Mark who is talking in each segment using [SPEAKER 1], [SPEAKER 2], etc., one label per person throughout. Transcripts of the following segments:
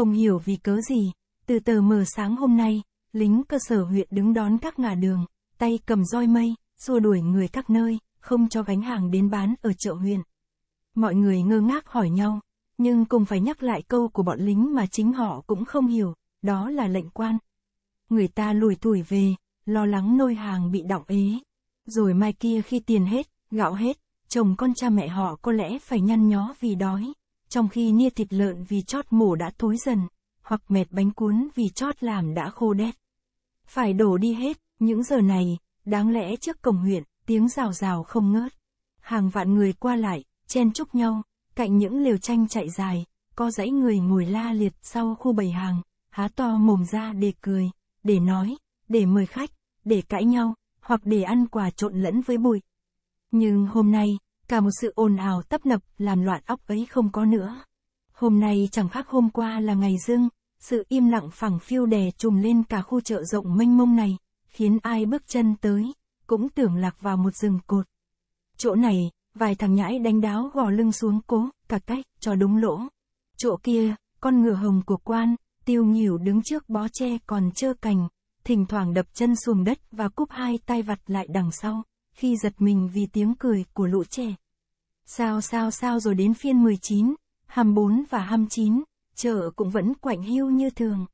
[SPEAKER 1] Không hiểu vì cớ gì, từ tờ mờ sáng hôm nay, lính cơ sở huyện đứng đón các ngả đường, tay cầm roi mây, xua đuổi người các nơi, không cho gánh hàng đến bán ở chợ huyện. Mọi người ngơ ngác hỏi nhau, nhưng cùng phải nhắc lại câu của bọn lính mà chính họ cũng không hiểu, đó là lệnh quan. Người ta lùi tuổi về, lo lắng nôi hàng bị đọng ế. Rồi mai kia khi tiền hết, gạo hết, chồng con cha mẹ họ có lẽ phải nhăn nhó vì đói trong khi nia thịt lợn vì chót mổ đã thối dần, hoặc mệt bánh cuốn vì chót làm đã khô đét. Phải đổ đi hết, những giờ này, đáng lẽ trước cổng huyện, tiếng rào rào không ngớt. Hàng vạn người qua lại, chen chúc nhau, cạnh những liều tranh chạy dài, có dãy người ngồi la liệt sau khu bầy hàng, há to mồm ra để cười, để nói, để mời khách, để cãi nhau, hoặc để ăn quà trộn lẫn với bụi. Nhưng hôm nay, Cả một sự ồn ào tấp nập, làm loạn óc ấy không có nữa. Hôm nay chẳng khác hôm qua là ngày dương, sự im lặng phẳng phiu đè trùm lên cả khu chợ rộng mênh mông này, khiến ai bước chân tới, cũng tưởng lạc vào một rừng cột. Chỗ này, vài thằng nhãi đánh đáo gò lưng xuống cố, cả cách, cho đúng lỗ. Chỗ kia, con ngựa hồng của quan, tiêu nhỉu đứng trước bó tre còn chơ cành, thỉnh thoảng đập chân xuồng đất và cúp hai tay vặt lại đằng sau khi giật mình vì tiếng cười của lũ trẻ. Sao sao sao rồi đến phiên 19, 24 và 29, chợ cũng vẫn quạnh hiu như thường.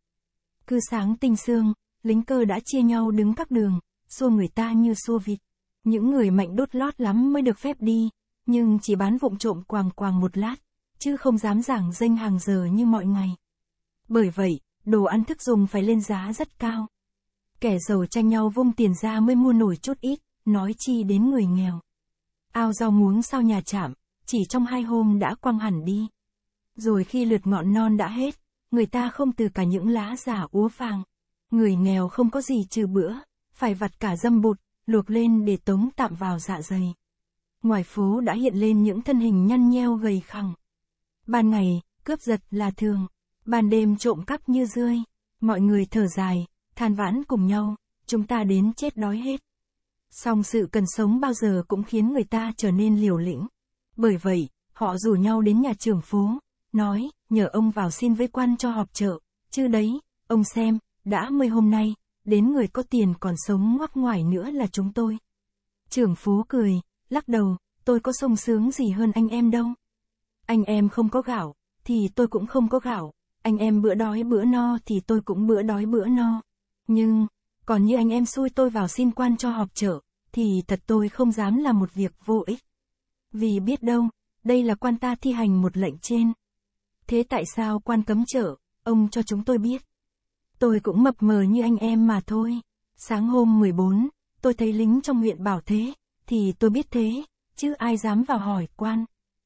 [SPEAKER 1] Cứ sáng tinh sương, lính cơ đã chia nhau đứng các đường, xua người ta như xua vịt. Những người mạnh đốt lót lắm mới được phép đi, nhưng chỉ bán vụng trộm quàng quàng một lát, chứ không dám giảng danh hàng giờ như mọi ngày. Bởi vậy, đồ ăn thức dùng phải lên giá rất cao. Kẻ giàu tranh nhau vung tiền ra mới mua nổi chút ít, nói chi đến người nghèo. Ao rau muống sau nhà chạm, chỉ trong hai hôm đã quăng hẳn đi. Rồi khi lượt ngọn non đã hết, người ta không từ cả những lá giả úa vàng. Người nghèo không có gì trừ bữa, phải vặt cả dâm bụt, luộc lên để tống tạm vào dạ dày. Ngoài phố đã hiện lên những thân hình nhăn nheo gầy khẳng. Ban ngày, cướp giật là thường, ban đêm trộm cắp như rơi. Mọi người thở dài, than vãn cùng nhau, chúng ta đến chết đói hết song sự cần sống bao giờ cũng khiến người ta trở nên liều lĩnh. Bởi vậy, họ rủ nhau đến nhà trưởng phố, nói, nhờ ông vào xin với quan cho họp chợ, chứ đấy, ông xem, đã mười hôm nay, đến người có tiền còn sống ngoắc ngoài nữa là chúng tôi. Trưởng phố cười, lắc đầu, tôi có sung sướng gì hơn anh em đâu. Anh em không có gạo, thì tôi cũng không có gạo, anh em bữa đói bữa no thì tôi cũng bữa đói bữa no. Nhưng, còn như anh em xui tôi vào xin quan cho họp chợ, thì thật tôi không dám làm một việc vô ích. Vì biết đâu, đây là quan ta thi hành một lệnh trên. Thế tại sao quan cấm chợ, ông cho chúng tôi biết. Tôi cũng mập mờ như anh em mà thôi. Sáng hôm 14, tôi thấy lính trong huyện bảo thế, thì tôi biết thế, chứ ai dám vào hỏi quan.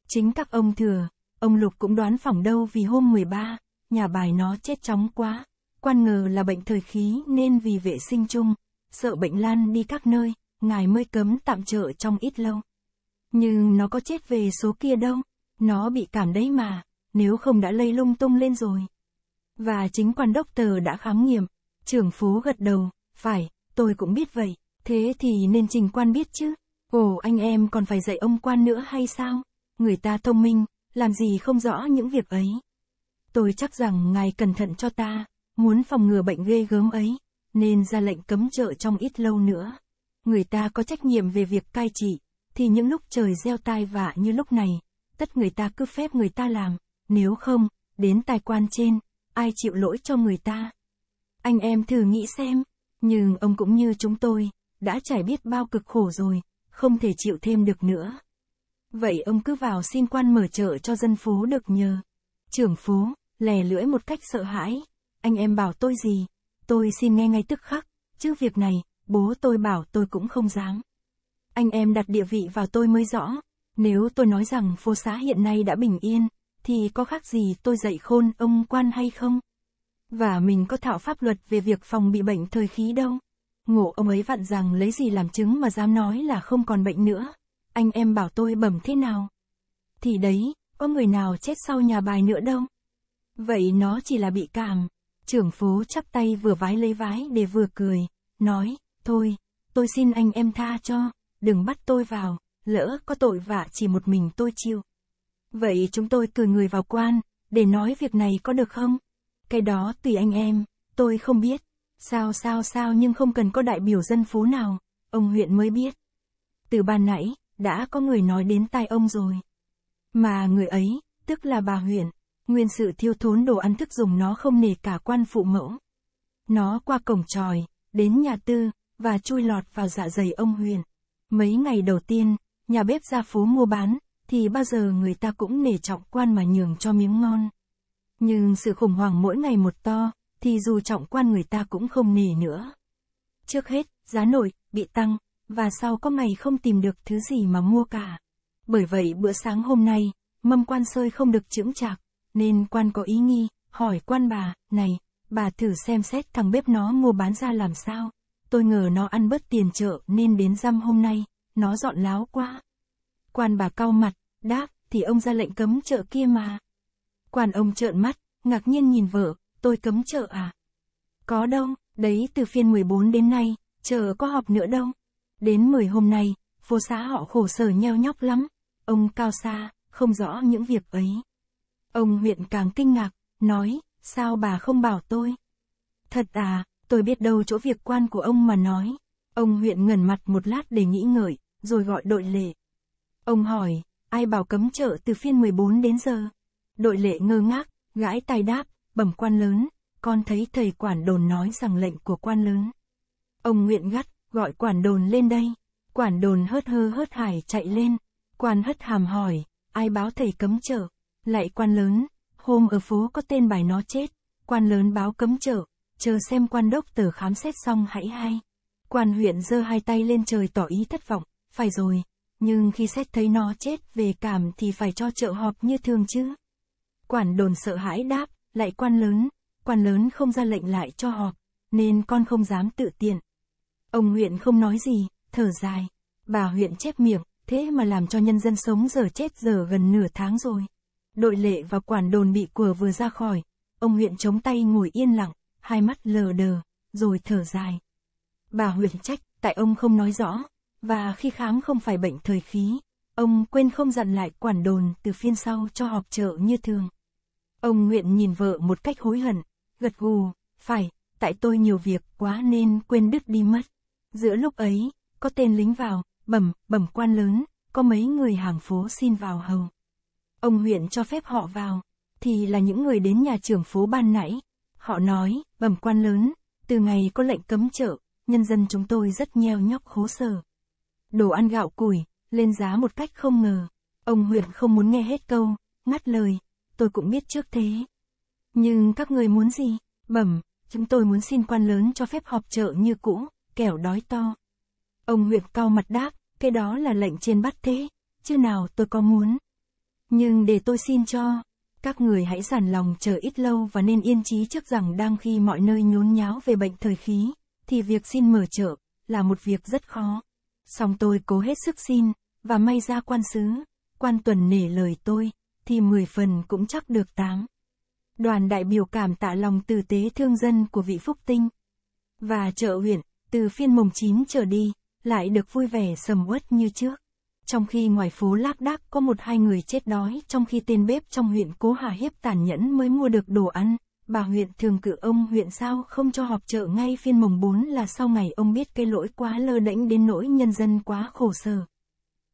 [SPEAKER 1] Chính các ông thừa, ông Lục cũng đoán phỏng đâu vì hôm 13, nhà bài nó chết chóng quá. Quan ngừ là bệnh thời khí nên vì vệ sinh chung, sợ bệnh lan đi các nơi, ngài mới cấm tạm trợ trong ít lâu. Nhưng nó có chết về số kia đâu, nó bị cảm đấy mà, nếu không đã lây lung tung lên rồi. Và chính quan đốc tờ đã khám nghiệm, trưởng phố gật đầu, phải, tôi cũng biết vậy, thế thì nên trình quan biết chứ. Ồ anh em còn phải dạy ông quan nữa hay sao? Người ta thông minh, làm gì không rõ những việc ấy. Tôi chắc rằng ngài cẩn thận cho ta. Muốn phòng ngừa bệnh ghê gớm ấy, nên ra lệnh cấm chợ trong ít lâu nữa. Người ta có trách nhiệm về việc cai trị, thì những lúc trời gieo tai vạ như lúc này, tất người ta cứ phép người ta làm, nếu không, đến tài quan trên, ai chịu lỗi cho người ta. Anh em thử nghĩ xem, nhưng ông cũng như chúng tôi, đã trải biết bao cực khổ rồi, không thể chịu thêm được nữa. Vậy ông cứ vào xin quan mở chợ cho dân phố được nhờ. Trưởng phố, lè lưỡi một cách sợ hãi anh em bảo tôi gì, tôi xin nghe ngay tức khắc, chứ việc này, bố tôi bảo tôi cũng không dám. Anh em đặt địa vị vào tôi mới rõ, nếu tôi nói rằng phố xã hiện nay đã bình yên, thì có khác gì tôi dạy khôn ông quan hay không? Và mình có thảo pháp luật về việc phòng bị bệnh thời khí đâu. Ngộ ông ấy vặn rằng lấy gì làm chứng mà dám nói là không còn bệnh nữa. Anh em bảo tôi bẩm thế nào? Thì đấy, có người nào chết sau nhà bài nữa đâu. Vậy nó chỉ là bị cảm trưởng phố chắp tay vừa vái lấy vái để vừa cười, nói, thôi, tôi xin anh em tha cho, đừng bắt tôi vào, lỡ có tội vạ chỉ một mình tôi chịu. Vậy chúng tôi cử người vào quan, để nói việc này có được không? Cái đó tùy anh em, tôi không biết. Sao sao sao nhưng không cần có đại biểu dân phố nào, ông huyện mới biết. Từ ban nãy, đã có người nói đến tai ông rồi. Mà người ấy, tức là bà huyện, Nguyên sự thiêu thốn đồ ăn thức dùng nó không nề cả quan phụ mẫu. Nó qua cổng tròi, đến nhà tư, và chui lọt vào dạ dày ông Huyền. Mấy ngày đầu tiên, nhà bếp ra phố mua bán, thì bao giờ người ta cũng nể trọng quan mà nhường cho miếng ngon. Nhưng sự khủng hoảng mỗi ngày một to, thì dù trọng quan người ta cũng không nề nữa. Trước hết, giá nổi, bị tăng, và sau có ngày không tìm được thứ gì mà mua cả. Bởi vậy bữa sáng hôm nay, mâm quan sơi không được chững chạc nên quan có ý nghi, hỏi quan bà, này, bà thử xem xét thằng bếp nó mua bán ra làm sao. Tôi ngờ nó ăn bớt tiền chợ nên đến dăm hôm nay, nó dọn láo quá. Quan bà cau mặt, đáp, thì ông ra lệnh cấm chợ kia mà. Quan ông trợn mắt, ngạc nhiên nhìn vợ, tôi cấm chợ à? Có đâu, đấy từ phiên 14 đến nay, chợ có họp nữa đâu. Đến 10 hôm nay, phố xã họ khổ sở nheo nhóc lắm. Ông cao xa, không rõ những việc ấy. Ông huyện càng kinh ngạc, nói, sao bà không bảo tôi? Thật à, tôi biết đâu chỗ việc quan của ông mà nói. Ông huyện ngẩn mặt một lát để nghĩ ngợi, rồi gọi đội lệ. Ông hỏi, ai bảo cấm chợ từ phiên 14 đến giờ? Đội lệ ngơ ngác, gãi tai đáp, bẩm quan lớn, con thấy thầy quản đồn nói rằng lệnh của quan lớn. Ông nguyện gắt, gọi quản đồn lên đây. Quản đồn hớt hơ hớt hải chạy lên. Quan hất hàm hỏi, ai báo thầy cấm chợ? Lại quan lớn, hôm ở phố có tên bài nó chết, quan lớn báo cấm chợ, chờ xem quan đốc tử khám xét xong hãy hay. Quan huyện giơ hai tay lên trời tỏ ý thất vọng, phải rồi, nhưng khi xét thấy nó chết về cảm thì phải cho chợ họp như thường chứ. Quản đồn sợ hãi đáp, lại quan lớn, quan lớn không ra lệnh lại cho họp, nên con không dám tự tiện. Ông huyện không nói gì, thở dài, bà huyện chép miệng, thế mà làm cho nhân dân sống giờ chết giờ gần nửa tháng rồi. Đội lệ và quản đồn bị cửa vừa ra khỏi, ông huyện chống tay ngồi yên lặng, hai mắt lờ đờ, rồi thở dài. Bà huyện trách, tại ông không nói rõ, và khi khám không phải bệnh thời khí, ông quên không dặn lại quản đồn từ phiên sau cho họp chợ như thường. Ông Nguyện nhìn vợ một cách hối hận, gật gù, phải, tại tôi nhiều việc quá nên quên đứt đi mất. Giữa lúc ấy, có tên lính vào, bẩm, bẩm quan lớn, có mấy người hàng phố xin vào hầu. Ông huyện cho phép họ vào, thì là những người đến nhà trưởng phố ban nãy. Họ nói, bẩm quan lớn, từ ngày có lệnh cấm chợ, nhân dân chúng tôi rất nheo nhóc khố sở. Đồ ăn gạo củi, lên giá một cách không ngờ. Ông huyện không muốn nghe hết câu, ngắt lời, tôi cũng biết trước thế. Nhưng các người muốn gì? Bẩm, chúng tôi muốn xin quan lớn cho phép họp chợ như cũ, kẻo đói to. Ông huyện cao mặt đáp, cái đó là lệnh trên bắt thế, chứ nào tôi có muốn. Nhưng để tôi xin cho, các người hãy giản lòng chờ ít lâu và nên yên trí trước rằng đang khi mọi nơi nhốn nháo về bệnh thời khí, thì việc xin mở chợ, là một việc rất khó. Song tôi cố hết sức xin, và may ra quan sứ, quan tuần nể lời tôi, thì 10 phần cũng chắc được 8. Đoàn đại biểu cảm tạ lòng tử tế thương dân của vị Phúc Tinh. Và chợ huyện, từ phiên mùng 9 trở đi, lại được vui vẻ sầm uất như trước trong khi ngoài phố lác đác có một hai người chết đói trong khi tên bếp trong huyện cố hà hiếp tàn nhẫn mới mua được đồ ăn, bà huyện thường cự ông huyện sao không cho họp chợ ngay phiên mùng 4 là sau ngày ông biết cái lỗi quá lơ đễnh đến nỗi nhân dân quá khổ sở.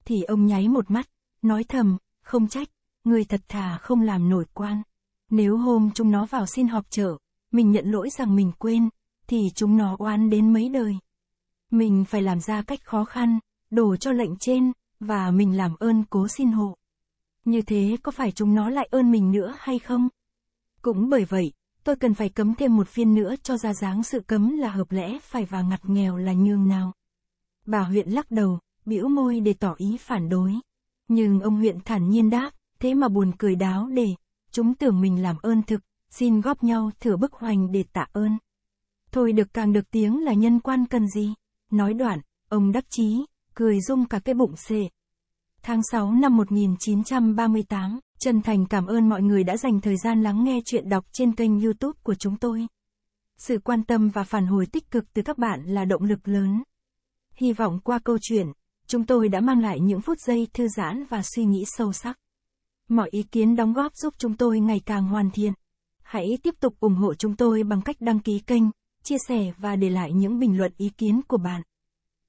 [SPEAKER 1] Thì ông nháy một mắt, nói thầm, không trách, người thật thà không làm nổi quan. Nếu hôm chúng nó vào xin họp chợ, mình nhận lỗi rằng mình quên, thì chúng nó oan đến mấy đời. Mình phải làm ra cách khó khăn, đổ cho lệnh trên, và mình làm ơn cố xin hộ. Như thế có phải chúng nó lại ơn mình nữa hay không? Cũng bởi vậy, tôi cần phải cấm thêm một viên nữa cho ra dáng sự cấm là hợp lẽ phải và ngặt nghèo là nhường nào. Bà huyện lắc đầu, bĩu môi để tỏ ý phản đối. Nhưng ông huyện thản nhiên đáp, thế mà buồn cười đáo để, chúng tưởng mình làm ơn thực, xin góp nhau thửa bức hoành để tạ ơn. Thôi được càng được tiếng là nhân quan cần gì. Nói đoạn, ông đắc chí, cười rung cả cái bụng xệ. Tháng 6 năm 1938, chân thành cảm ơn mọi người đã dành thời gian lắng nghe chuyện đọc trên kênh youtube của chúng tôi. Sự quan tâm và phản hồi tích cực từ các bạn là động lực lớn. Hy vọng qua câu chuyện, chúng tôi đã mang lại những phút giây thư giãn và suy nghĩ sâu sắc. Mọi ý kiến đóng góp giúp chúng tôi ngày càng hoàn thiện. Hãy tiếp tục ủng hộ chúng tôi bằng cách đăng ký kênh, chia sẻ và để lại những bình luận ý kiến của bạn